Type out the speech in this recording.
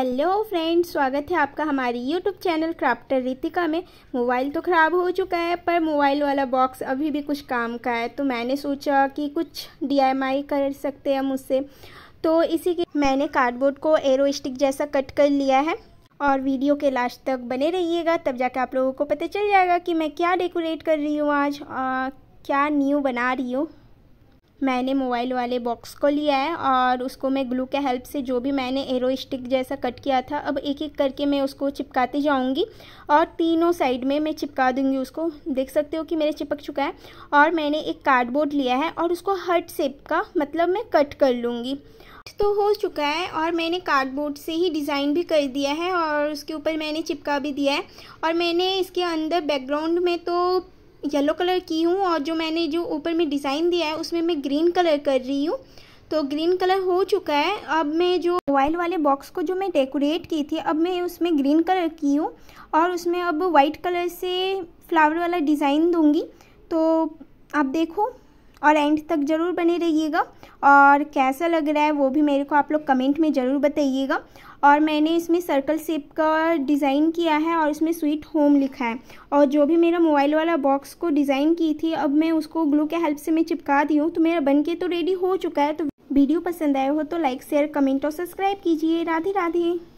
hello friends स्वागत है आपका हमारी यूट्यूब चैनल क्राफ्टर रितिका में मोबाइल तो ख़राब हो चुका है पर मोबाइल वाला बॉक्स अभी भी कुछ काम का है तो मैंने सोचा कि कुछ डीआईएमआई कर सकते हैं हम उससे तो इसी के मैंने कार्डबोर्ड को एरो स्टिक जैसा कट कर लिया है और वीडियो के लास्ट तक बने रहिएगा तब जाके आप लोगों को पता चल जाएगा कि मैं क्या डेकोरेट कर रही हूँ आज आ, क्या न्यू बना रही हूँ मैंने मोबाइल वाले बॉक्स को लिया है और उसको मैं ग्लू के हेल्प से जो भी मैंने एरो स्टिक जैसा कट किया था अब एक एक करके मैं उसको चिपकाती जाऊँगी और तीनों साइड में मैं चिपका दूँगी उसको देख सकते हो कि मेरे चिपक चुका है और मैंने एक कार्डबोर्ड लिया है और उसको हर्ट सेप का मतलब मैं कट कर लूँगी तो हो चुका है और मैंने कार्डबोर्ड से ही डिज़ाइन भी कर दिया है और उसके ऊपर मैंने चिपका भी दिया है और मैंने इसके अंदर बैकग्राउंड में तो येलो कलर की हूँ और जो मैंने जो ऊपर में डिज़ाइन दिया है उसमें मैं ग्रीन कलर कर रही हूँ तो ग्रीन कलर हो चुका है अब मैं जो मोबाइल वाले बॉक्स को जो मैं डेकोरेट की थी अब मैं उसमें ग्रीन कलर की हूँ और उसमें अब वाइट कलर से फ्लावर वाला डिज़ाइन दूँगी तो आप देखो और एंड तक ज़रूर बने रहिएगा और कैसा लग रहा है वो भी मेरे को आप लोग कमेंट में ज़रूर बताइएगा और मैंने इसमें सर्कल शेप का डिज़ाइन किया है और इसमें स्वीट होम लिखा है और जो भी मेरा मोबाइल वाला बॉक्स को डिज़ाइन की थी अब मैं उसको ग्लू के हेल्प से मैं चिपका दी हूँ तो मेरा बन के तो रेडी हो चुका है तो वीडियो पसंद आया हो तो लाइक शेयर कमेंट और सब्सक्राइब कीजिए राधे राधे